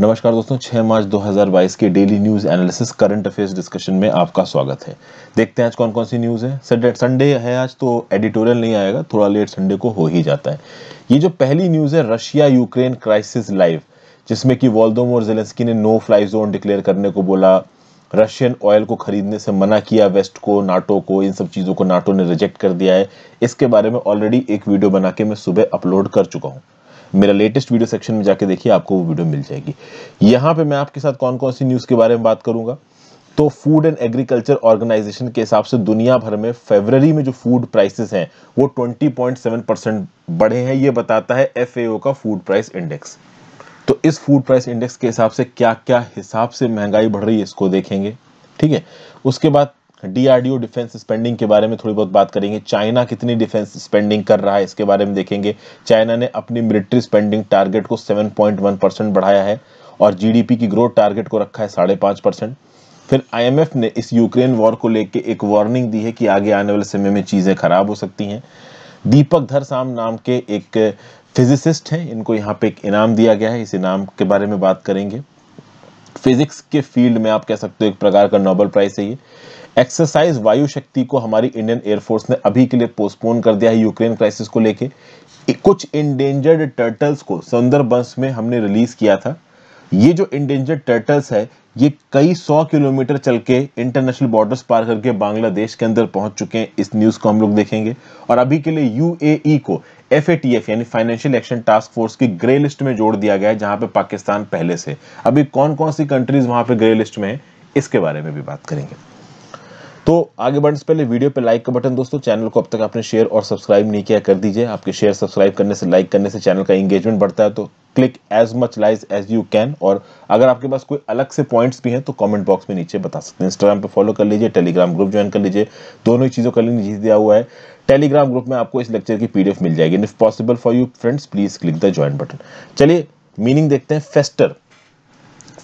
नमस्कार दोस्तों 6 मार्च 2022 के daily news analysis current affairs discussion में आपका स्वागत है देखते हैं आज कौन कौन सी न्यूज़ है संडे है आज तो एडिटोरियल नहीं आएगा थोड़ा लेट संडे को हो ही जाता है ये जो पहली न्यूज़ है रशिया यूक्रेन क्राइसिस लाइव जिसमें कि वॉल्दोम और जेलेंसकी ने नो फ्लाई जोन डिक्लेयर करने को बोला रशियन ऑयल को खरीदने से मना किया वेस्ट को नाटो को इन सब चीज़ों को नाटो ने रिजेक्ट कर दिया है इसके बारे में ऑलरेडी एक वीडियो बना के मैं सुबह अपलोड कर चुका हूँ मेरा लेटेस्ट वीडियो सेक्शन में जाके देखिए आपको वो वीडियो मिल जाएगी यहाँ पे मैं आपके साथ कौन कौन सी न्यूज़ के बारे में बात करूंगा तो फूड एंड एग्रीकल्चर ऑर्गेनाइजेशन के हिसाब से दुनिया भर में फेबररी में जो फूड प्राइसेस हैं वो 20.7 परसेंट बढ़े हैं ये बताता है एफ का फूड प्राइस इंडेक्स तो इस फूड प्राइस इंडेक्स के हिसाब से क्या क्या हिसाब से महंगाई बढ़ रही है इसको देखेंगे ठीक है उसके बाद डीआरडीओ डिफेंस स्पेंडिंग के बारे में थोड़ी बहुत बात करेंगे चाइना कितनी डिफेंस स्पेंडिंग कर रहा है इसके बारे में देखेंगे चाइना ने अपनी मिलिट्री स्पेंडिंग टारगेट को 7.1 परसेंट बढ़ाया है और जीडीपी की ग्रोथ टारगेट को रखा है साढ़े पांच परसेंट फिर आईएमएफ ने इस यूक्रेन वॉर को लेकर एक वार्निंग दी है कि आगे आने वाले समय में चीज़ें खराब हो सकती हैं दीपक धरसाम नाम के एक फिजिसिस्ट हैं इनको यहाँ पे एक इनाम दिया गया है इस इनाम के बारे में बात करेंगे फिजिक्स के फील्ड में आप कह सकते हो एक प्रकार का नोबल प्राइज है ये एक्सरसाइज वायु शक्ति को हमारी इंडियन एयरफोर्स ने अभी के लिए पोस्टपोन कर दिया है यूक्रेन क्राइसिस को लेके कुछ इंडेंजर्ड टर्टल्स को सुंदर में हमने रिलीज किया था ये जो इंडेंजर्ड टर्टल्स है ये कई सौ किलोमीटर चल के इंटरनेशनल बॉर्डर्स पार करके बांग्लादेश के अंदर पहुंच चुके हैं इस न्यूज़ को हम लोग देखेंगे और अभी के लिए यू e को एफ यानी फाइनेंशियल एक्शन टास्क फोर्स की ग्रे लिस्ट में जोड़ दिया गया है जहां पे पाकिस्तान पहले से अभी कौन कौन सी कंट्रीज वहां पे ग्रे लिस्ट में है इसके बारे में भी बात करेंगे तो आगे बढ़ने से पहले वीडियो पे लाइक का बटन दोस्तों चैनल को अब तक आपने शेयर और सब्सक्राइब नहीं किया कर दीजिए आपके शेयर सब्सक्राइब करने से लाइक करने से चैनल का एंगेजमेंट बढ़ता है तो click as much likes as you can और अगर आपके पास कोई अलग से पॉइंट्स भी हैं तो कमेंट बॉक्स में नीचे बता सकते हैं इंस्टाग्राम पे फॉलो कर लीजिए टेलीग्राम ग्रुप ज्वाइन कर लीजिए दोनों ही चीज़ों का लिंक नीचे दिया हुआ है टेलीग्राम ग्रुप में आपको इस लेक्चर की पीडीएफ मिल जाएगी if possible for you friends please click the join button चलिए मीनिंग देखते हैं फेस्टर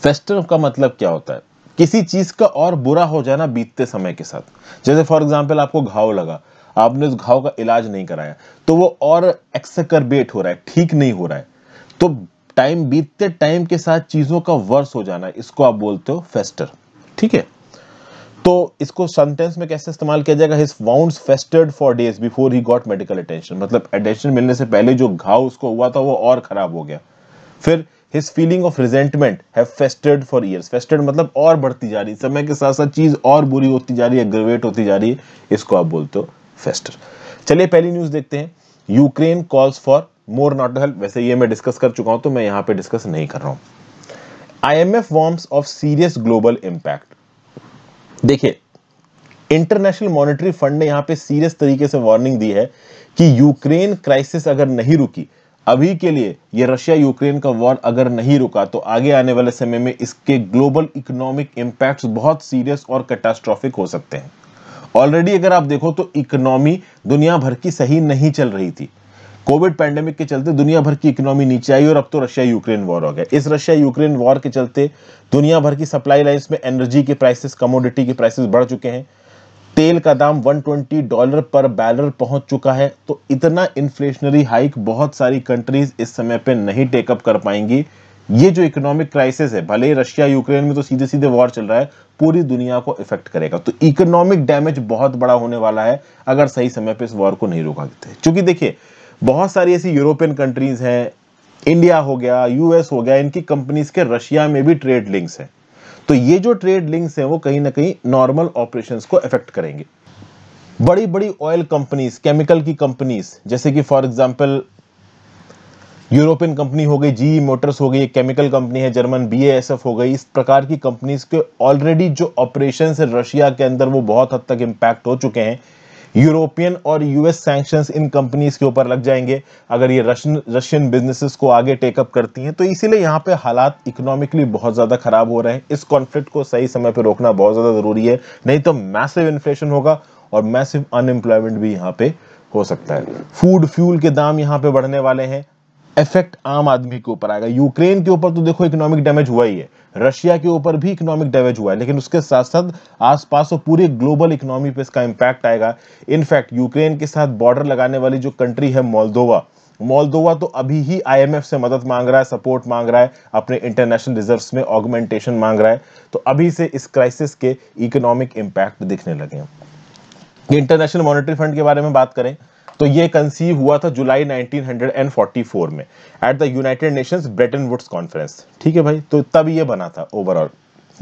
फेस्टर का मतलब क्या होता है किसी चीज का और बुरा हो जाना बीतते समय के साथ जैसे फॉर एग्जाम्पल आपको घाव लगा आपने उस घाव का इलाज नहीं कराया तो वो और एक्सकरबेट हो रहा है ठीक नहीं हो रहा है तो टाइम बीतते टाइम के साथ चीजों का वर्स हो जाना इसको आप बोलते हो फेस्टर ठीक है तो इसको सेंटेंस में कैसे इस्तेमाल किया जाएगा his wound festered for days before he got medical attention मतलब अटेंशन मिलने से पहले जो घाव उसको हुआ था वो और खराब हो गया फिर his feeling of resentment have festered for years festered मतलब और बढ़ती जा रही समय के साथ साथ चीज़ और बुरी होती जा रही है ग्रेवेट होती जा रही है इसको आप बोलते हो फेस्टर चलिए पहली न्यूज़ देखते हैं Ukraine calls for more not help वैसे ये मैं डिस्कस कर चुका हूं तो मैं यहां पे डिस्कस नहीं कर रहा हूं I M F warns of serious global impact देखिए इंटरनेशनल मॉनिटरी फंड ने यहां पे सीरियस तरीके से वार्निंग दी है कि यूक्रेन क्राइसिस अगर नहीं रुकी अभी के लिए ये रशिया यूक्रेन का वॉर अगर नहीं रुका तो आगे आने वाले समय में इसके ग्लोबल इकोनॉमिक इंपैक्ट्स बहुत सीरियस और कैटास्ट्रॉफिक हो सकते हैं ऑलरेडी अगर आप देखो तो इकोनॉमी दुनिया भर की सही नहीं चल रही थी कोविड पैंडेमिक के चलते दुनिया भर की इकोनॉमी नीचे आई और अब तो रशिया यूक्रेन वॉर हो गया इस रशिया यूक्रेन वॉर के चलते दुनिया भर की सप्लाई लाइन्स में एनर्जी के प्राइसेस कमोडिटी के प्राइसेस बढ़ चुके हैं तेल का दाम 120 डॉलर पर बैरल पहुंच चुका है तो इतना इन्फ्लेशनरी हाइक बहुत सारी कंट्रीज इस समय पे नहीं टेकअप कर पाएंगी ये जो इकोनॉमिक क्राइसिस है भले रशिया यूक्रेन में तो सीधे सीधे वॉर चल रहा है पूरी दुनिया को इफेक्ट करेगा तो इकोनॉमिक डैमेज बहुत बड़ा होने वाला है अगर सही समय पर इस वॉर को नहीं रोका देते चूंकि देखिए बहुत सारी ऐसी यूरोपियन कंट्रीज हैं इंडिया हो गया यूएस हो गया इनकी कंपनीज के रशिया में भी ट्रेड लिंक्स हैं तो ये जो ट्रेड लिंक्स हैं वो कहीं ना कहीं नॉर्मल ऑपरेशन को इफेक्ट करेंगे बड़ी बड़ी ऑयल कंपनीज केमिकल की कंपनीज जैसे कि फॉर एग्जाम्पल यूरोपियन कंपनी हो गई जी मोटर्स e हो गई केमिकल कंपनी है जर्मन बी हो गई इस प्रकार की कंपनीज के ऑलरेडी जो ऑपरेशन है रशिया के अंदर वो बहुत हद तक इम्पैक्ट हो चुके हैं यूरोपियन और यूएस सैंक्शंस इन कंपनीज के ऊपर लग जाएंगे अगर ये रशियन रशियन बिजनेसेस को आगे टेकअप करती हैं तो इसीलिए यहाँ पे हालात इकोनॉमिकली बहुत ज़्यादा खराब हो रहे हैं इस कॉन्फ्लिक्ट को सही समय पर रोकना बहुत ज़्यादा ज़रूरी है नहीं तो मैसिव इन्फ्लेशन होगा और मैसिव अनएम्प्लॉयमेंट भी यहाँ पे हो सकता है फूड फ्यूल के दाम यहाँ पे बढ़ने वाले हैं इफेक्ट आम आदमी के ऊपर आएगा यूक्रेन के ऊपर तो देखो इकोनॉमिक डैमेज हुआ ही है रशिया के ऊपर भी इकोनॉमिक डैमेज हुआ है लेकिन उसके साथ साथ आसपास और पूरी ग्लोबल इकोनॉमी पे इसका इम्पैक्ट आएगा इनफैक्ट यूक्रेन के साथ बॉर्डर लगाने वाली जो कंट्री है मोलदोवा मोल्दोवा तो अभी ही आईएमएफ से मदद मांग रहा है सपोर्ट मांग रहा है अपने इंटरनेशनल रिजर्व में ऑगमेंटेशन मांग रहा है तो अभी से इस क्राइसिस के इकोनॉमिक इम्पैक्ट दिखने लगे हैं इंटरनेशनल मॉनिटरी फंड के बारे में बात करें तो ये कंसीव हुआ था जुलाई 1944 में at the United Nations Bretton Woods conference ठीक है भाई तो तब ये बना था overall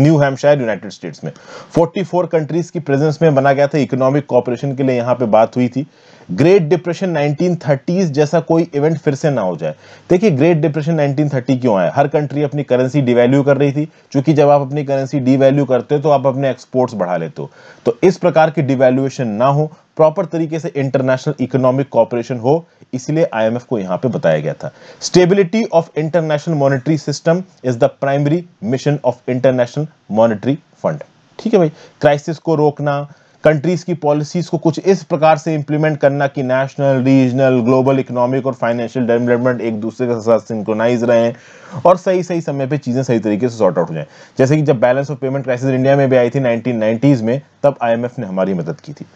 New Hampshire United States में 44 कंट्रीज की प्रेजेंस में बना गया था इकोनॉमिक कॉपरेशन के लिए यहाँ पे बात हुई थी ग्रेट डिप्रेशन 1930s जैसा कोई इवेंट फिर से ना हो जाए देखिए ग्रेट डिप्रेशन 1930 क्यों आया हर कंट्री अपनी करेंसी डिवैल्यू कर रही थी क्योंकि जब आप अपनी करेंसी डिवैल्यू करते हो तो आप अपने एक्सपोर्ट्स बढ़ा लेते हो तो इस प्रकार की डिवैल्यूएशन ना हो प्रॉपर तरीके से इंटरनेशनल इकोनॉमिक कॉपरेशन हो इसलिए आईएमएफ को यहां पे बताया गया था stability of international monetary system is the primary mission of international monetary fund ठीक है भाई क्राइसिस को रोकना कंट्रीज की पॉलिसीज को कुछ इस प्रकार से इंप्लीमेंट करना कि नेशनल रीजनल ग्लोबल इकोनॉमिक और फाइनेंशियल डेवलपमेंट एक दूसरे के साथ सिंक्रोनाइज रहे और सही सही समय पे चीज़ें सही तरीके से सॉर्ट आउट हो जाए जैसे कि जब balance of payment crisis India में भी आई थी नाइनटीन में तब आई ने हमारी मदद की थी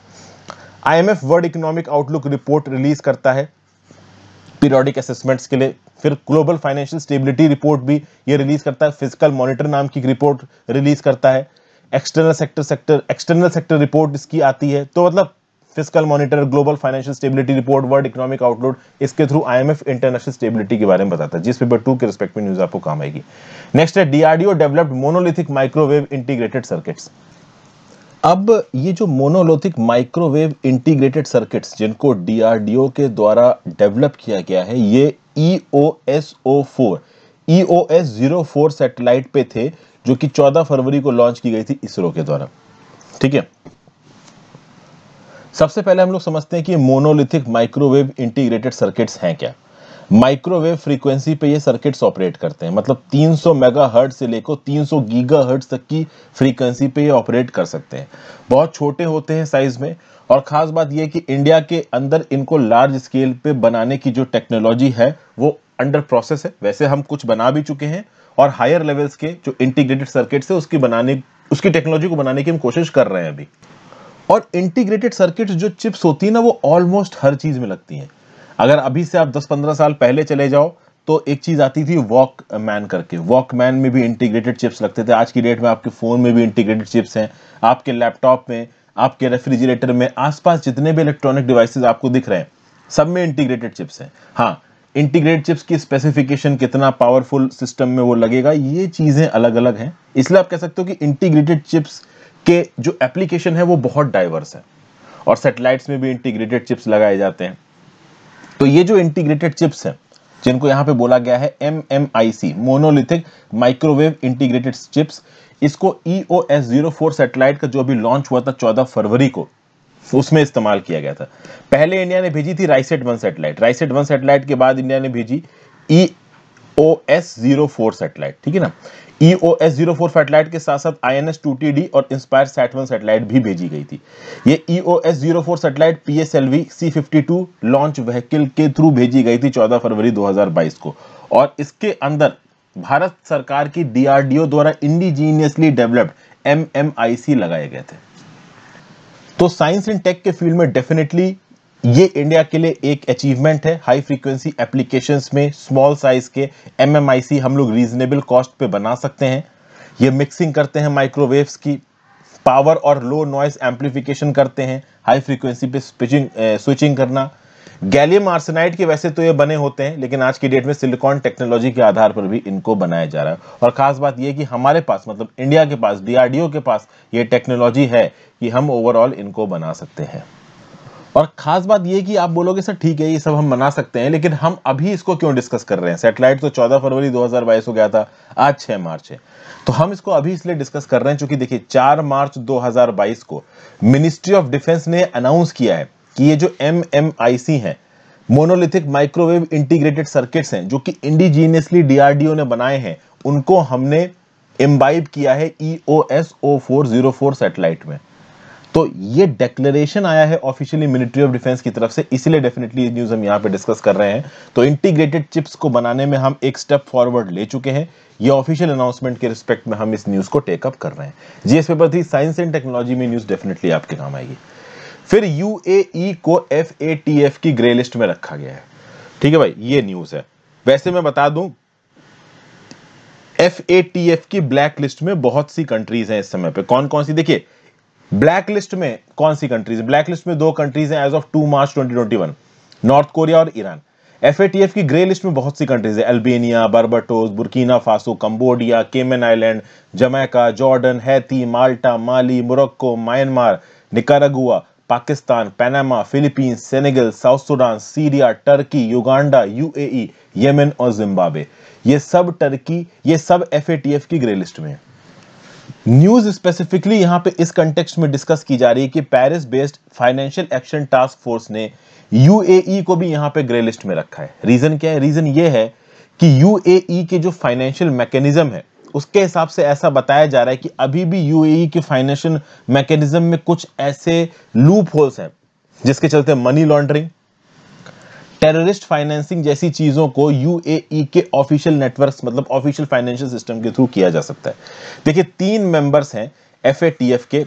आई world economic outlook report release करता है पीरियोडिक असेसमेंट्स के लिए फिर ग्लोबल फाइनेंशियल स्टेबिलिटी रिपोर्ट भी ये रिलीज करता है फिजिकल मॉनिटर नाम की रिपोर्ट रिलीज करता है external sector sector external sector report इसकी आती है तो मतलब physical monitor global financial stability report world economic outlook इसके थ्रू आईएमएफ इंटरनेशनल स्टेबिलिटी के बारे में बताता है जिस पेपर टू के रिस्पेक्ट में न्यूज आपको काम आएगी नेक्स्ट है DRDO developed monolithic microwave integrated circuits अब ये जो मोनोलोथिक माइक्रोवेव इंटीग्रेटेड सर्किट्स जिनको डीआरडीओ के द्वारा डेवलप किया गया है ये EO S O four E O S zero four satellite पे थे जो कि 14 फरवरी को लॉन्च की गई थी इसरो के द्वारा ठीक है सबसे पहले हम लोग समझते हैं कि मोनोलिथिक माइक्रोवेव इंटीग्रेटेड सर्किट्स हैं क्या माइक्रोवेव फ्रीक्वेंसी पे ये सर्किट्स ऑपरेट करते हैं मतलब 300 मेगाहर्ट से लेकर 300 गीगा तक की फ्रीक्वेंसी पे ये ऑपरेट कर सकते हैं बहुत छोटे होते हैं साइज में और ख़ास बात यह कि इंडिया के अंदर इनको लार्ज स्केल पे बनाने की जो टेक्नोलॉजी है वो अंडर प्रोसेस है वैसे हम कुछ बना भी चुके हैं और हायर लेवल्स के जो इंटीग्रेटेड सर्किट्स है उसकी बनाने उसकी टेक्नोलॉजी को बनाने की हम कोशिश कर रहे हैं अभी और इंटीग्रेटेड सर्किट्स जो चिप्स होती है ना वो ऑलमोस्ट हर चीज में लगती हैं अगर अभी से आप 10-15 साल पहले चले जाओ तो एक चीज आती थी वॉक मैन करके वॉक मैन में भी इंटीग्रेटेड चिप्स लगते थे आज की डेट में आपके फोन में भी इंटीग्रेटेड चिप्स हैं आपके लैपटॉप में आपके रेफ्रिजरेटर में आसपास जितने भी इलेक्ट्रॉनिक डिवाइसेस आपको दिख रहे हैं सब में इंटीग्रेटेड चिप्स हैं हाँ इंटीग्रेट चिप्स की स्पेसिफिकेशन कितना पावरफुल सिस्टम में वो लगेगा ये चीज़ें अलग अलग हैं इसलिए आप कह सकते हो कि इंटीग्रेटेड चिप्स के जो एप्लीकेशन है वो बहुत डाइवर्स है और सेटेलाइट्स में भी इंटीग्रेटेड चिप्स लगाए जाते हैं तो ये जो इंटीग्रेटेड चिप्स हैं जिनको यहाँ पे बोला गया है M M I C monolithic microwave integrated chips इसको E O S zero four satellite का जो अभी लॉन्च हुआ था चौदह फरवरी को उसमें इस्तेमाल किया गया था पहले इंडिया ने भेजी थी RISAT one satellite RISAT one satellite के बाद इंडिया ने भेजी E e O S zero four satellite ठीक है ना E e O S zero four satellite के साथ साथ I N S two T D और इंस्पायर सेट वन सेटेलाइट भी भेजी गई थी ये E e O S zero four satellite P S L V C fifty two launch vehicle के थ्रू भेजी गई थी चौदह फरवरी दो हजार बाईस को और इसके अंदर भारत सरकार की डीआरडीओ द्वारा इंडिजीनियसली डेवलप्ड एम लगाए गए थे तो साइंस एंड टेक के फील्ड में डेफिनेटली ये इंडिया के लिए एक अचीवमेंट है हाई फ्रीक्वेंसी एप्लीकेशंस में स्मॉल साइज के एम हम लोग रीजनेबल कॉस्ट पे बना सकते हैं ये मिक्सिंग करते हैं माइक्रोवेव्स की पावर और लो नॉइस एम्पलीफिकेशन करते हैं हाई फ्रीक्वेंसी पे स्विचिंग स्विचिंग eh, करना गैलियम आर्सेनाइड के वैसे तो ये बने होते हैं लेकिन आज की डेट में सिलिकॉन टेक्नोलॉजी के आधार पर भी इनको बनाया जा रहा है और खास बात यह कि हमारे पास मतलब इंडिया के पास डीआरडीओ के पास ये टेक्नोलॉजी है कि हम ओवरऑल इनको बना सकते हैं और खास बात यह कि आप बोलोगे सर ठीक है ये सब हम बना सकते हैं लेकिन हम अभी इसको क्यों डिस्कस कर रहे हैं सेटेलाइट तो 14 फरवरी 2022 हो गया था आज 6 मार्च है तो हम इसको अभी इसलिए डिस्कस कर रहे हैं चूंकि देखिए 4 मार्च 2022 को मिनिस्ट्री ऑफ डिफेंस ने अनाउंस किया है कि ये जो एम एम आई सी है मोनोलिथिक माइक्रोवेव इंटीग्रेटेड सर्किट है जो कि इंडिजीनियसली डीआरडीओ ने बनाए हैं उनको हमने एम्बाइब किया है EO S O four zero four satellite में तो ये डेक्लेरेशन आया है ऑफिशियली मिलिट्री ऑफ डिफेंस की तरफ से इसलिए डेफिनेटली न्यूज हम यहाँ पे डिस्कस कर रहे हैं तो इंटीग्रेटेड चिप्स को बनाने में हम एक स्टेप फॉरवर्ड ले चुके हैं ये ऑफिशियल अनाउंसमेंट के रिस्पेक्ट में हम इस न्यूज को टेकअप कर रहे हैं GS paper three science and technology में न्यूज डेफिनेटली आपके काम आएगी फिर यूएई e को एफ की ग्रे लिस्ट में रखा गया है ठीक है भाई ये न्यूज है वैसे मैं बता दू एफ की ब्लैक लिस्ट में बहुत सी कंट्रीज हैं इस समय पे कौन कौन सी देखिए ब्लैक लिस्ट में कौन सी कंट्रीज ब्लैक लिस्ट में दो कंट्रीज हैं as of two March 2021 North Korea और ईरान एफ की ग्रे लिस्ट में बहुत सी कंट्रीज है Albania Barbados Burkina Faso Cambodia Cayman Island Jamaica Jordan Haiti Malta Mali Morocco Myanmar Nicaragua Pakistan Panama Philippines Senegal South Sudan Syria Turkey Uganda UAE Yemen और Zimbabwe ये सब Turkey ये सब एफ की ग्रे लिस्ट में है news specifically यहां पे इस कंटेक्स्ट में डिस्कस की जा रही है कि Paris based financial action task force ने यूएई e को भी यहां पे ग्रे लिस्ट में रखा है रीजन क्या है रीजन ये है कि यूएई e के जो फाइनेंशियल मैकेनिज्म है उसके हिसाब से ऐसा बताया जा रहा है कि अभी भी यूएई e के फाइनेंशियल मैकेनिज्म में कुछ ऐसे लूप होल्स हैं जिसके चलते मनी लॉन्ड्रिंग टेररिस्ट फाइनेंसिंग जैसी चीज़ों को यूएई के ऑफिशियल नेटवर्क मतलब ऑफिशियल फाइनेंशियल सिस्टम के थ्रू किया जा सकता है देखिए तीन मेंबर्स हैं एफ के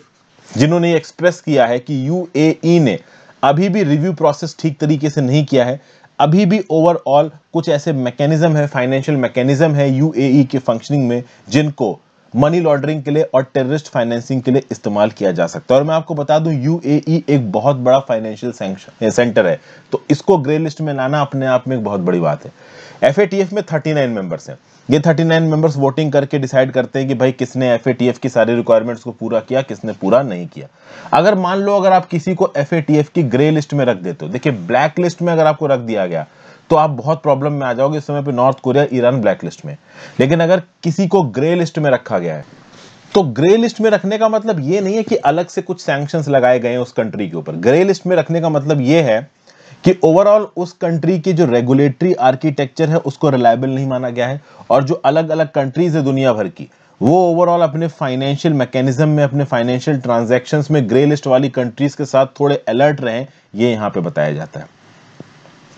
जिन्होंने एक्सप्रेस किया है कि यूएई ने अभी भी रिव्यू प्रोसेस ठीक तरीके से नहीं किया है अभी भी ओवरऑल कुछ ऐसे मैकेनिज्म है फाइनेंशियल मैकेनिज्म है यूएई के फंक्शनिंग में जिनको मनी लॉन्ड्रिंग के लिए और टेररिस्ट फाइनेंसिंग के लिए इस्तेमाल किया जा सकता है और मैं आपको बता दूं यूएई e एक बहुत बड़ा फाइनेंशियल सेंटर है तो इसको ग्रे लिस्ट में लाना अपने आप में एक बहुत बड़ी बात है एफ में थर्टी नाइन मेंबर्स हैं ये 39 मेंबर्स वोटिंग करके डिसाइड करते हैं कि भाई किसने एफ की सारी रिक्वायरमेंट्स को पूरा किया किसने पूरा नहीं किया अगर मान लो अगर आप किसी को एफ की ग्रे लिस्ट में रख देते हो देखिए ब्लैक लिस्ट में अगर आपको रख दिया गया तो आप बहुत प्रॉब्लम में आ जाओगे इस समय पे North Korea Iran black list में लेकिन अगर किसी को ग्रे लिस्ट में रखा गया है तो ग्रे लिस्ट में रखने का मतलब यह नहीं है कि अलग से कुछ सैंक्शन लगाए गए हैं उस कंट्री के ऊपर ग्रे लिस्ट में रखने का मतलब यह है कि ओवरऑल उस कंट्री की जो रेगुलेटरी आर्किटेक्चर है उसको रिलायबल नहीं माना गया है और जो अलग अलग कंट्रीज है दुनिया भर की वो ओवरऑल अपने फाइनेंशियल मैकेनिज्म में अपने फाइनेंशियल ट्रांजैक्शंस में ग्रे लिस्ट वाली कंट्रीज के साथ थोड़े अलर्ट रहे ये यहाँ पे बताया जाता है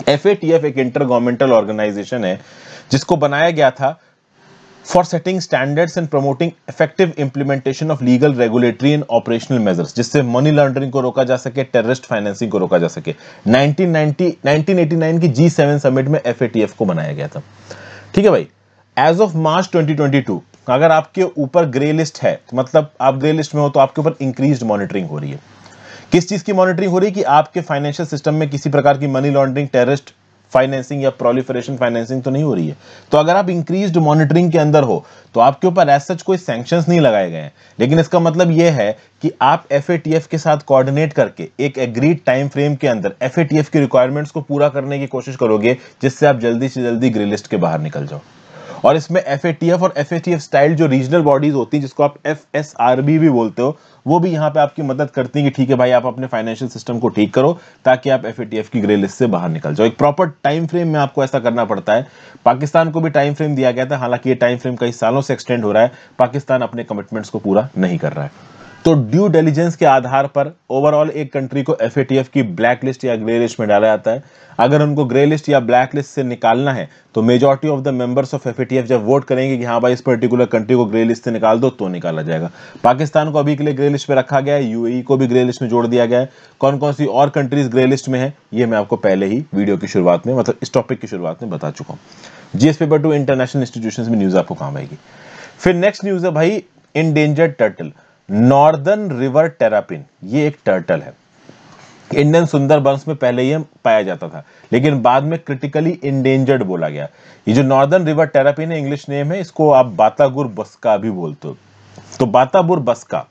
एफ एक इंटर गवर्नमेंटल ऑर्गेनाइजेशन है जिसको बनाया गया था for setting standards and promoting effective implementation of legal regulatory and operational measures जिससे मनी लॉन्ड्रिंग को रोका जा सके टेररिस्ट फाइनेंसिंग को रोका जा सके 1990 1989 की जी सेवन समिट में एफ को बनाया गया था ठीक है भाई एज ऑफ मार्च 2022 अगर आपके ऊपर ग्रे लिस्ट है तो मतलब आप ग्रे लिस्ट में हो तो आपके ऊपर इंक्रीज मॉनिटरिंग हो रही है किस चीज़ की मॉनिटरिंग हो रही कि आपके फाइनेंशियल सिस्टम में किसी प्रकार की मनी लॉन्ड्रिंग टेररिस्ट फाइनेंसिंग या प्रोलिफरेशन फाइनेंसिंग तो नहीं हो रही है तो अगर आप इंक्रीज मॉनिटरिंग के अंदर हो तो आपके ऊपर एज सच कोई सैक्शन नहीं लगाए गए हैं लेकिन इसका मतलब यह है कि आप एफ के साथ कोऑर्डिनेट करके एक एग्रीड टाइम फ्रेम के अंदर एफ की रिक्वायरमेंट्स को पूरा करने की कोशिश करोगे जिससे आप जल्दी से जल्दी ग्रे लिस्ट के बाहर निकल जाओ और इसमें एफ और एफ स्टाइल जो रीजनल बॉडीज होती हैं जिसको आप एफ भी बोलते हो वो भी यहाँ पे आपकी मदद करती हैं कि ठीक है भाई आप अपने फाइनेंशियल सिस्टम को ठीक करो ताकि आप एफ की ग्रे लिस्ट से बाहर निकल जाओ एक प्रॉपर टाइम फ्रेम में आपको ऐसा करना पड़ता है पाकिस्तान को भी टाइम फ्रेम दिया गया था हालांकि ये टाइम फ्रेम कई सालों से एक्सटेंड हो रहा है पाकिस्तान अपने कमिटमेंट्स को पूरा नहीं कर रहा है तो ड्यू डेलीजेंस के आधार पर ओवरऑल एक कंट्री को एफ की ब्लैक लिस्ट या ग्रे लिस्ट में डाला जाता है अगर उनको ग्रे लिस्ट या ब्लैक लिस्ट से निकालना है तो majority of the members of F जब वोट करेंगे कि हाँ भाई इस पर्टिकुलर कंट्री को ग्रे लिस्ट से निकाल दो तो निकाला जाएगा पाकिस्तान को अभी के लिए ग्रे लिस्ट में रखा गया है यूएई e को भी ग्रे लिस्ट में जोड़ दिया गया है कौन कौन सी और कंट्रीज ग्रे लिस्ट में है ये मैं आपको पहले ही वीडियो की शुरुआत में मतलब इस टॉपिक की शुरुआत में बता चुका हूँ GS paper two international institution में न्यूज़ आपको काम आएगी फिर नेक्स्ट न्यूज़ है भाई endangered turtle northern river terrapin ये एक टर्टल है इंडियन सुंदर वंश में पहले ये पाया जाता था लेकिन बाद में क्रिटिकली इंडेंजर्ड बोला गया ये जो नॉर्दर्न रिवर टेरापिन है इंग्लिश नेम है इसको आप बातागुर बस्का भी बोलते हो तो बातागुर बस्का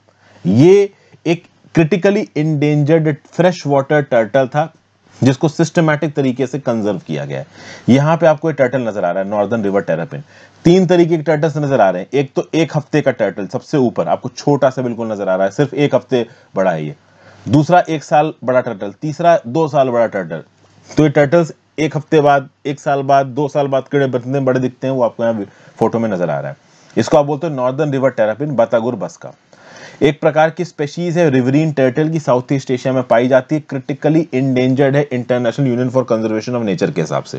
ये एक critically endangered fresh water turtle था जिसको सिस्टमैटिक तरीके से कंजर्व किया गया है यहां पे आपको टर्टल नजर आ रहा है नॉर्दर्न रिवर टेरापिन तीन तरीके के टर्टल्स नजर आ रहे हैं एक तो एक हफ्ते का टर्टल सबसे ऊपर आपको छोटा सा बिल्कुल नजर आ रहा है सिर्फ एक हफ्ते बड़ा है ये दूसरा एक साल बड़ा टर्टल तीसरा दो साल बड़ा टर्टल तो ये टर्टल्स एक हफ्ते बाद एक साल बाद दो साल बाद के बड़े दिखते हैं वो आपको यहाँ फोटो में नजर आ रहा है इसको आप बोलते हो नॉर्दर्न रिवर टेरापिन बतागुर बस का एक प्रकार की स्पेशीज है रिवरीन टर्टल की साउथ ईस्ट एशिया में पाई जाती है क्रिटिकली इंडेंजर्ड है International Union for Conservation of Nature के हिसाब से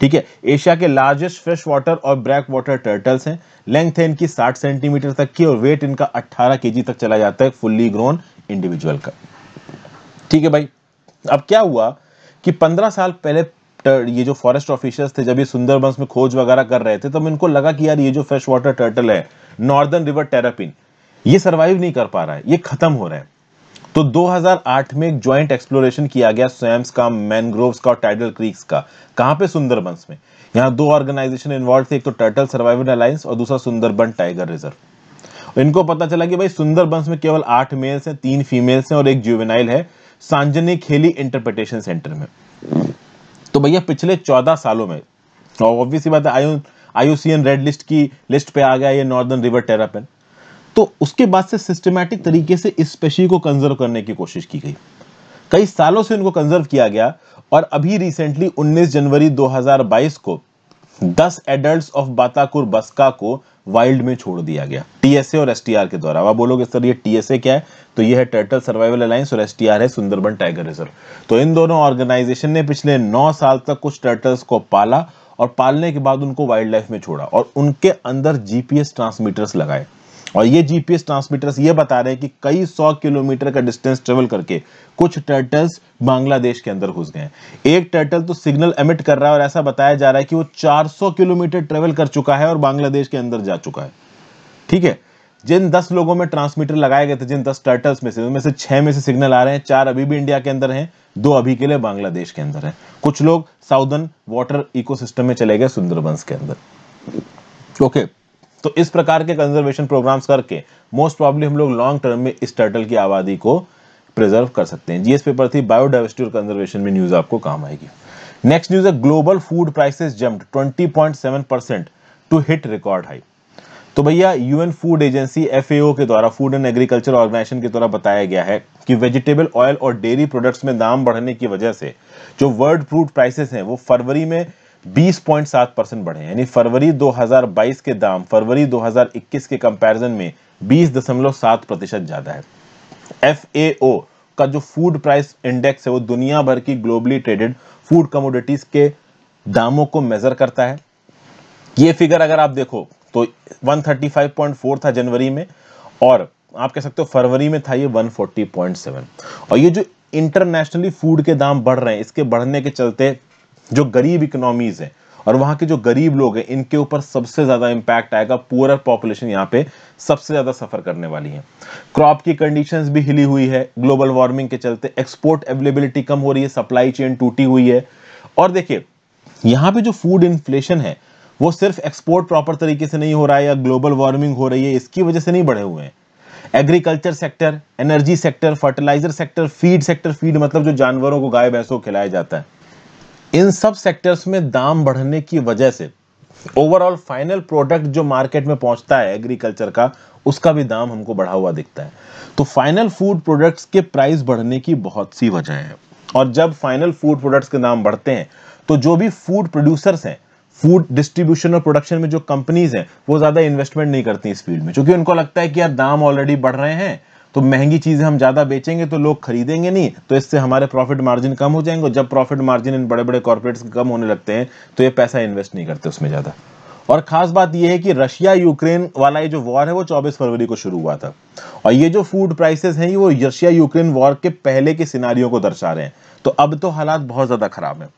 ठीक है एशिया के लार्जेस्ट फ्रेश वाटर और ब्रैक वाटर टर्टल्स हैं लेंथ है इनकी 60 सेंटीमीटर तक की और वेट इनका 18 केजी तक चला जाता है फुल्ली ग्रोन इंडिविजुअल का ठीक है भाई अब क्या हुआ कि 15 साल पहले ये जो फॉरेस्ट ऑफिसर्स थे जब ये सुंदरबंस में खोज वगैरह कर रहे थे तब तो इनको लगा कि यार ये जो फ्रेश वाटर टर्टल है नॉर्दर्न रिवर टेरापिन ये सरवाइव नहीं कर पा रहा है ये खत्म हो रहे हैं तो 2008 में एक ज्वाइंट एक्सप्लोरेशन किया गया स्वयंस का मैनग्रोव्स का और टाइडल क्रीक्स का कहां पे सुंदरबंस में यहां दो ऑर्गेनाइजेशन इन्वॉल्व थे एक तो टर्टल सर्वाइवल अलायंस और दूसरा सुंदरबन टाइगर रिजर्व इनको पता चला कि भाई सुंदरबंस में केवल आठ मेल्स हैं तीन फीमेल्स हैं और एक जुवेनाइल है सांजनी खेली इंटरप्रिटेशन सेंटर में तो भैया पिछले चौदह सालों में ऑब्वियसली बात है आयु आईयूसीएन रेड लिस्ट की लिस्ट पे आ गया ये नॉर्दर्न रिवर टेरापेन तो उसके बाद से सिस्टमैटिक तरीके से इस स्पेशी को कंजर्व करने की कोशिश की गई कई सालों से इनको कंजर्व किया गया और अभी रिसेंटली 19 जनवरी 2022 को 10 एडल्ट्स ऑफ बाताकुर बस्का को वाइल्ड में छोड़ दिया गया टीएसए और एसटीआर के द्वारा आप बोलोगे सर ये टीएसए क्या है तो ये है टर्टल सर्वाइवल अलायंस और एसटीआर है सुंदरबन टाइगर रिजर्व तो इन दोनों ऑर्गेनाइजेशन ने पिछले नौ साल तक कुछ टर्टल्स को पाला और पालने के बाद उनको वाइल्ड लाइफ में छोड़ा और उनके अंदर जीपीएस ट्रांसमीटर्स लगाए और ये जीपीएस ट्रांसमीटर्स ये बता रहे हैं कि कई सौ किलोमीटर का डिस्टेंस ट्रेवल करके कुछ टर्टल्स बांग्लादेश के अंदर घुस गए एक टर्टल तो सिग्नल एमिट कर रहा है और ऐसा बताया जा रहा है कि वो 400 किलोमीटर ट्रेवल कर चुका है और बांग्लादेश के अंदर जा चुका है ठीक है जिन दस लोगों में ट्रांसमीटर लगाए गए थे जिन दस टर्टल्स में से उनमें से छह में से सिग्नल आ रहे हैं चार अभी भी इंडिया के अंदर है दो अभी के लिए बांग्लादेश के अंदर है कुछ लोग साउदर्न वाटर इकोसिस्टम में चले गए सुंदरबंस के अंदर ओके okay. तो इस प्रकार के कंजर्वेशन प्रोग्राम्स करके मोस्ट प्रॉब्ली हम लोग लॉन्ग टर्म में इस टर्टल की आबादी को प्रिजर्व कर सकते हैं जीएस पेपर थी बायोडाइवर्सिटी और कंजर्वेशन में न्यूज आपको काम आएगी नेक्स्ट न्यूज है global food prices jump 20.7 percent to hit record high तो भैया यूएन फूड एजेंसी एफएओ के द्वारा फूड एंड एग्रीकल्चर ऑर्गेनाइजेशन के द्वारा बताया गया है कि वेजिटेबल ऑयल और डेयरी प्रोडक्ट्स में दाम बढ़ने की वजह से जो वर्ल्ड फ्रूट प्राइसेस हैं वो फरवरी में 20.7 परसेंट बढ़े यानी फरवरी 2022 के दाम फरवरी 2021 के कंपैरिजन में 20.7 प्रतिशत ज्यादा है एफ का जो फूड प्राइस इंडेक्स है वो दुनिया भर की ग्लोबली ट्रेडेड फूड कमोडिटीज के दामों को मेजर करता है ये फिगर अगर आप देखो तो 135.4 था जनवरी में और आप कह सकते हो फरवरी में था ये 140.7 और ये जो इंटरनेशनली फूड के दाम बढ़ रहे हैं इसके बढ़ने के चलते जो गरीब इकोनॉमीज़ हैं और वहां के जो गरीब लोग हैं इनके ऊपर सबसे ज़्यादा इंपैक्ट आएगा पुअर पॉपुलेशन यहाँ पे सबसे ज़्यादा सफ़र करने वाली है क्रॉप की कंडीशंस भी हिली हुई है ग्लोबल वार्मिंग के चलते एक्सपोर्ट अवेलेबिलिटी कम हो रही है सप्लाई चेन टूटी हुई है और देखिए यहाँ पे जो फूड इन्फ्लेशन है वो सिर्फ एक्सपोर्ट प्रॉपर तरीके से नहीं हो रहा है या ग्लोबल वार्मिंग हो रही है इसकी वजह से नहीं बढ़े हुए हैं agriculture sector energy sector fertiliser sector feed sector feed मतलब जो जानवरों को गाय भैंसों को खिलाया जाता है इन सब सेक्टर्स में दाम बढ़ने की वजह से ओवरऑल फाइनल प्रोडक्ट जो मार्केट में पहुंचता है एग्रीकल्चर का उसका भी दाम हमको बढ़ा हुआ दिखता है तो फाइनल फूड प्रोडक्ट्स के प्राइस बढ़ने की बहुत सी वजह है और जब फाइनल फूड प्रोडक्ट्स के दाम बढ़ते हैं तो जो भी फूड प्रोड्यूसर्स हैं फूड डिस्ट्रीब्यूशन और प्रोडक्शन में जो कंपनीज हैं वो ज़्यादा इन्वेस्टमेंट नहीं करती इस फील्ड में क्योंकि उनको लगता है कि यार दाम ऑलरेडी बढ़ रहे हैं तो महंगी चीज़ें हम ज़्यादा बेचेंगे तो लोग खरीदेंगे नहीं तो इससे हमारे प्रॉफिट मार्जिन कम हो जाएंगे जब प्रॉफिट मार्जिन इन बड़े बड़े कॉरपोरेट्स कम होने लगते हैं तो ये पैसा इन्वेस्ट नहीं करते उसमें ज़्यादा और ख़ास बात यह है कि रशिया यूक्रेन वाला ये जो वॉर है वो 24 फरवरी को शुरू हुआ था और ये जो फूड प्राइसेस हैं ये वो रशिया यूक्रेन वॉर के पहले के सिनारियों को दर्शा रहे हैं तो अब तो हालात बहुत ज़्यादा ख़राब हैं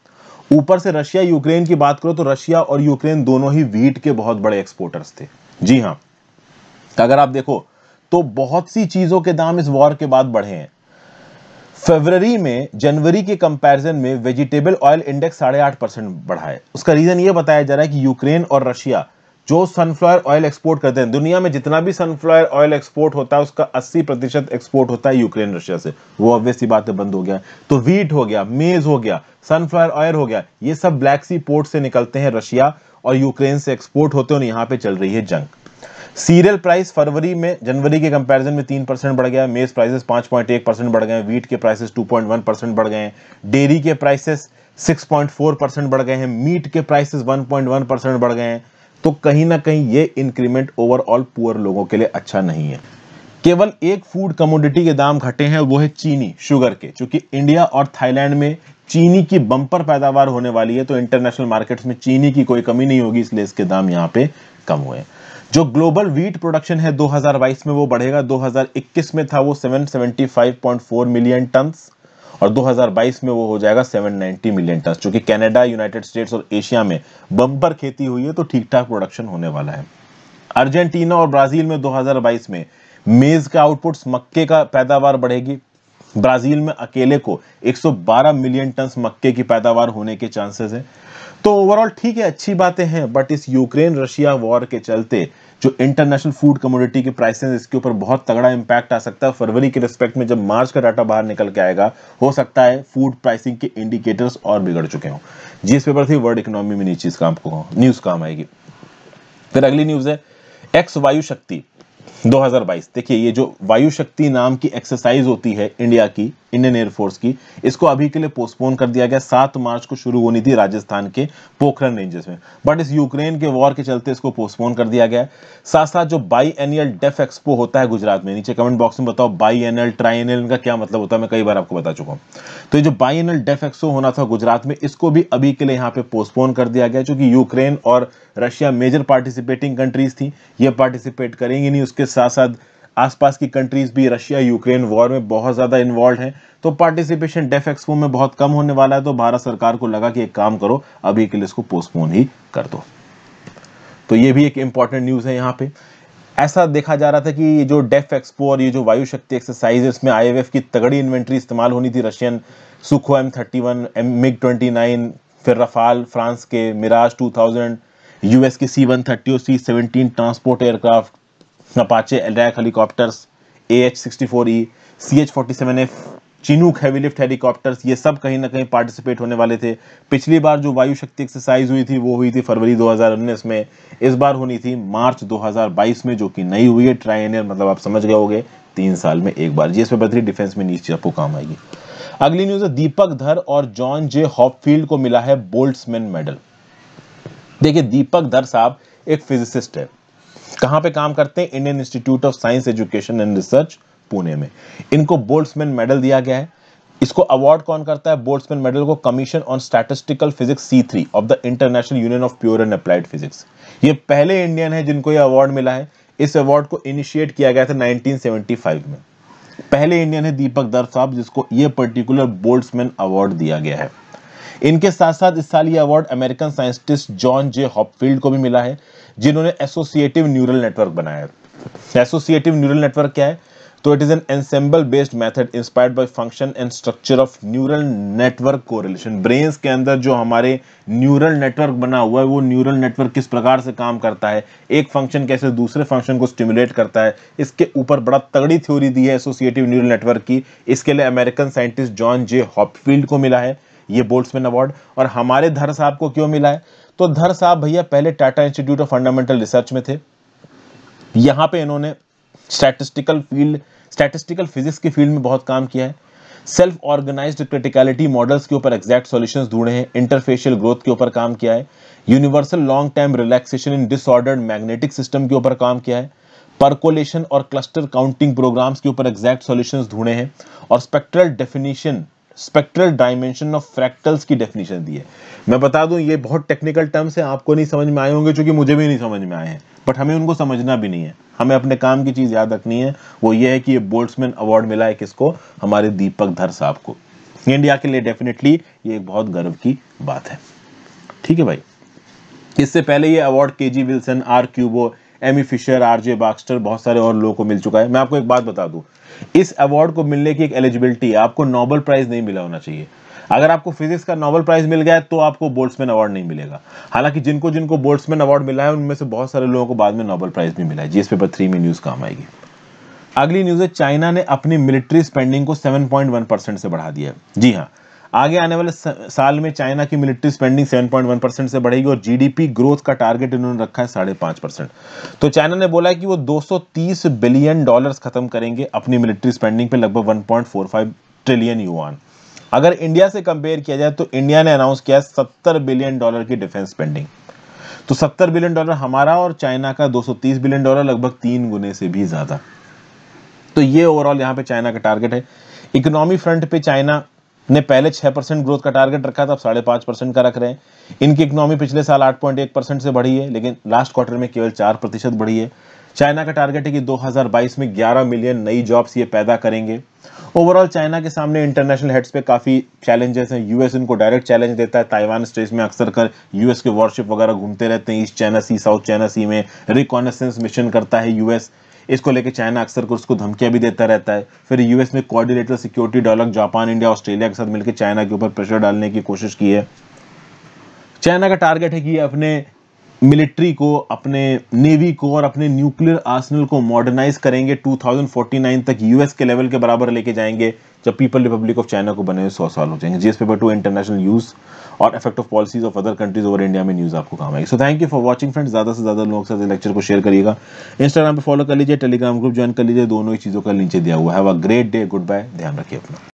ऊपर से रशिया यूक्रेन की बात करो तो रशिया और यूक्रेन दोनों ही वीट के बहुत बड़े एक्सपोर्टर्स थे जी हाँ अगर आप देखो तो बहुत सी चीज़ों के दाम इस वॉर के बाद बढ़े हैं फरवरी में जनवरी के कंपैरिजन में वेजिटेबल ऑयल इंडेक्स साढ़े आठ परसेंट बढ़ा है उसका रीज़न ये बताया जा रहा है कि यूक्रेन और रशिया जो सनफ्लावर ऑयल एक्सपोर्ट करते हैं दुनिया में जितना भी सनफ्लावर ऑयल एक्सपोर्ट होता है उसका 80 प्रतिशत एक्सपोर्ट होता है यूक्रेन रशिया से वो ऑब्वियसली बात है बंद हो गया तो वीट हो गया मेज हो गया सनफ्लावर ऑयल हो गया ये सब ब्लैक सी पोर्ट से निकलते हैं रशिया और यूक्रेन से एक्सपोर्ट होते हैं और यहाँ पे चल रही है जंग सीरियल प्राइस फरवरी में जनवरी के कंपैरिजन में तीन परसेंट बढ़ गया मेज प्राइसेस पाँच पॉइंट एक परसेंट बढ़ गए वीट के prices two point one percent बढ़ गए डेयरी के prices six point four percent बढ़ गए हैं मीट के prices one point one percent बढ़ गए हैं तो कहीं ना कहीं ये इंक्रीमेंट ओवरऑल पुअर लोगों के लिए अच्छा नहीं है केवल एक फूड कमोडिटी के दाम घटे हैं वो है चीनी शुगर के क्योंकि इंडिया और थाईलैंड में चीनी की बम्पर पैदावार होने वाली है तो इंटरनेशनल मार्केट्स में चीनी की कोई कमी नहीं होगी इसलिए इसके दाम यहाँ पे कम हुए हैं जो ग्लोबल वीट प्रोडक्शन है 2022 में वो बढ़ेगा 2021 में था वो 775.4 मिलियन टन्स और 2022 में वो हो जाएगा 790 मिलियन टन क्योंकि कनाडा यूनाइटेड स्टेट्स और एशिया में बम्पर खेती हुई है तो ठीक ठाक प्रोडक्शन होने वाला है अर्जेंटीना और ब्राजील में 2022 में मेज का आउटपुट मक्के का पैदावार बढ़ेगी ब्राजील में अकेले को 112 मिलियन टन मक्के की पैदावार होने के चांसेस है तो ओवरऑल ठीक है अच्छी बातें हैं बट इस यूक्रेन रशिया वॉर के चलते जो इंटरनेशनल फूड कम्युनिटी की प्राइसेस इसके ऊपर बहुत तगड़ा इंपैक्ट आ सकता है फरवरी के रिस्पेक्ट में जब मार्च का डाटा बाहर निकल के आएगा हो सकता है फूड प्राइसिंग के इंडिकेटर्स और बिगड़ चुके हों जिस पेपर थी वर्ल्ड इकोनॉमी में नीचे काम को न्यूज काम आएगी फिर अगली न्यूज है एक्स वायु शक्ति 2022 देखिए ये जो वायु शक्ति नाम की एक्सरसाइज होती है इंडिया की इंडियन एयरफोर्स की इसको अभी के लिए पोस्टपोन कर दिया गया सात मार्च को शुरू होनी थी राजस्थान के पोखरण रेंजेस में बट इस यूक्रेन के वॉर के चलते इसको पोस्टपोन कर दिया गया साथ साथ जो बाई एनुअल डेफ एक्सपो होता है गुजरात में नीचे कमेंट बॉक्स में बताओ बाई एनुअल ट्राई एनुअल का क्या मतलब होता है मैं कई बार आपको बता चुका हूँ तो ये जो बाई एनुअल डेफ एक्सपो होना था गुजरात में इसको भी अभी के लिए यहाँ पे पोस्टपोन कर दिया गया चूंकि यूक्रेन और रशिया मेजर पार्टिसिपेटिंग कंट्रीज थी ये पार्टिसिपेट करेंगे नहीं इसके साथ साथ आसपास की कंट्रीज़ भी रशिया यूक्रेन वॉर में बहुत ज़्यादा इन्वॉल्व हैं तो पार्टिसिपेशन डेफ एक्सपो में बहुत कम होने वाला है तो भारत सरकार को लगा कि एक काम करो अभी के लिए इसको पोस्टपोन ही कर दो तो ये भी एक इम्पॉर्टेंट न्यूज़ है यहाँ पे ऐसा देखा जा रहा था कि ये जो डेफ एक्सपो और ये जो वायु शक्ति एक्सरसाइज इसमें आई की तगड़ी इन्वेंट्री इस्तेमाल होनी थी Russian Sukhoi M thirty one M MiG twenty nine फिर रफाल फ्रांस के मिराज टू थाउजेंड यूएस के सी वन थर्टी और C seventeen transport aircraft Apache attack helicopters A H sixty four E C H forty seven F Chinook heavy lift helicopters ये सब कहीं ना कहीं participate होने वाले थे पिछली बार जो वायु शक्ति एक्सरसाइज हुई थी वो हुई थी फरवरी 2019 में इस बार होनी थी मार्च 2022 में जो कि नई हुई है ट्राइनियर मतलब आप समझ गए होगे तीन साल में एक बार जी इसमें बेहतरी डिफेंस में नीचे आपको काम आएगी अगली न्यूज है दीपक धर और जॉन जे हॉपफील्ड को मिला है बोल्ट्समैन मेडल देखिए दीपक धर साहब एक फिजिसिस्ट है कहां पे काम करते हैं Indian Institute of Science Education and Research Pune में इनको बोल्ट्समैन मेडल दिया गया है इसको अवार्ड कौन करता है बोल्ट्समैन मेडल को commission on statistical physics C three of the International Union of Pure and Applied Physics ये पहले इंडियन है जिनको ये अवार्ड मिला है इस अवार्ड को इनिशिएट किया गया था 1975 में पहले इंडियन है दीपक दर साहब जिसको ये पर्टिकुलर बोल्ट्समैन अवार्ड दिया गया है इनके साथ साथ इस साल ये award American scientist John J Hopfield को भी मिला है जिन्होंने एसोसिएटिव न्यूरल नेटवर्क बनाया एसोसिएटिव न्यूरल नेटवर्क क्या है तो it is an ensemble based method inspired by function and structure of neural network correlation brains के अंदर जो हमारे न्यूरल नेटवर्क बना हुआ है वो न्यूरल नेटवर्क किस प्रकार से काम करता है एक फंक्शन कैसे दूसरे फंक्शन को स्टिमुलेट करता है इसके ऊपर बड़ा तगड़ी थ्योरी दी है एसोसिएटिव न्यूरल नेटवर्क की इसके लिए American scientist John J Hopfield को मिला है ये बोल्ट्समैन अवार्ड और हमारे धर साहब को क्यों मिला है तो धर साहब भैया पहले Tata institute of fundamental research में थे यहां पे इन्होंने स्टैटिस्टिकल फील्ड स्टैटिस्टिकल फिजिक्स की फील्ड में बहुत काम किया है सेल्फ ऑर्गेनाइज्ड क्रिटिकलिटी मॉडल्स के ऊपर एग्जैक्ट सॉल्यूशंस ढूंढे हैं इंटरफेशियल ग्रोथ के ऊपर काम किया है universal long time relaxation in disordered magnetic system के ऊपर काम किया है परकोलेशन और क्लस्टर काउंटिंग प्रोग्राम्स के ऊपर एग्जैक्ट सॉल्यूशंस ढूंढे हैं और spectral definition spectral dimension of fractals की डेफिनेशन दी है मैं बता दूं ये बहुत टेक्निकल टर्म्स हैं आपको नहीं समझ में आए होंगे क्योंकि मुझे भी नहीं समझ में आए हैं बट हमें उनको समझना भी नहीं है हमें अपने काम की चीज़ याद रखनी है वो ये है कि ये बोल्ट्समैन अवार्ड मिला है किसको हमारे दीपक धर साहब को इंडिया के लिए डेफिनेटली ये एक बहुत गर्व की बात है ठीक है भाई इससे पहले ये award K G Wilson R Kubo M E Fisher RJ Baxter बहुत सारे और लोगों को मिल चुका है मैं आपको एक बात बता दूं इस अवार्ड को मिलने की एक एलिजिबिलिटी है आपको नोबल प्राइज नहीं मिला होना चाहिए अगर आपको फिजिक्स का नोबल प्राइज मिल गया तो आपको बोल्ट्समैन अवार्ड नहीं मिलेगा हालांकि जिनको जिनको बोल्ट्समैन अवार्ड मिला है उनमें से बहुत सारे लोगों को बाद में नोबल प्राइज भी मिला है जीएस पेपर थ्री में न्यूज काम आएगी अगली न्यूज है चाइना ने अपनी मिलिट्री स्पेंडिंग को 7.1 परसेंट से बढ़ा दिया है जी हाँ आगे आने वाले साल में चाइना की मिलिट्री स्पेंडिंग 7.1 परसेंट से बढ़ेगी और जीडीपी ग्रोथ का टारगेट इन्होंने रखा है साढ़े पांच परसेंट तो चाइना ने बोला है कि वो 230 बिलियन डॉलर्स खत्म करेंगे अपनी मिलिट्री स्पेंडिंग पे लगभग 1.45 ट्रिलियन युआन अगर इंडिया से कंपेयर किया जाए तो इंडिया ने अनाउंस किया है सत्तर बिलियन डॉलर की डिफेंस स्पेंडिंग तो सत्तर बिलियन डॉलर हमारा और चाइना का दो बिलियन डॉलर लगभग तीन गुने से भी ज्यादा तो ये ओवरऑल यहाँ पे चाइना का टारगेट है इकोनॉमी फ्रंट पे चाइना ने पहले छह परसेंट ग्रोथ का टारगेट रखा था अब साढ़े पांच परसेंट का रख रहे हैं इनकी इकोनॉमी पिछले साल आठ पॉइंट एक परसेंट से बढ़ी है लेकिन लास्ट क्वार्टर में केवल चार प्रतिशत बढ़ी है चाइना का टारगेट है कि 2022 में 11 मिलियन नई जॉब्स ये पैदा करेंगे ओवरऑल चाइना के सामने इंटरनेशनल हेड्स पे काफ़ी चैलेंजेस हैं यूएस इनको डायरेक्ट चैलेंज देता है ताइवान स्टेट में अक्सर कर यूएस के वॉरशिप वगैरह घूमते रहते हैं east China sea south China sea में रिकॉनेसेंस मिशन करता है यूएस इसको लेकर चाइना अक्सर उसको धमकियां भी देता रहता है फिर यूएस ने coordinator security dialogue Japan India Australia के साथ मिलकर चाइना के ऊपर प्रेशर डालने की कोशिश की है चाइना का टारगेट है कि अपने मिलिट्री को अपने नेवी को और अपने न्यूक्लियर आर्सनल को मॉडर्नाइज करेंगे 2049 तक यूएस के लेवल के बराबर लेके जाएंगे जब पीपल रिपब्लिक ऑफ चाइना को बने सौ साल हो जाएंगे GS paper two international use और effect of policies of other countries over India में न्यूज़ आपको काम आएगी so thank you for watching friends ज़्यादा से ज़्यादा लोगों के साथ लेक्चर को शेयर करिएगा इंस्टाग्राम पर फॉलो कर लीजिए टेलीग्राम ग्रुप ज्वाइन कर लीजिए दोनों ही चीज़ों का नीचे दिया हुआ है a great day goodbye ध्यान रखिए अपना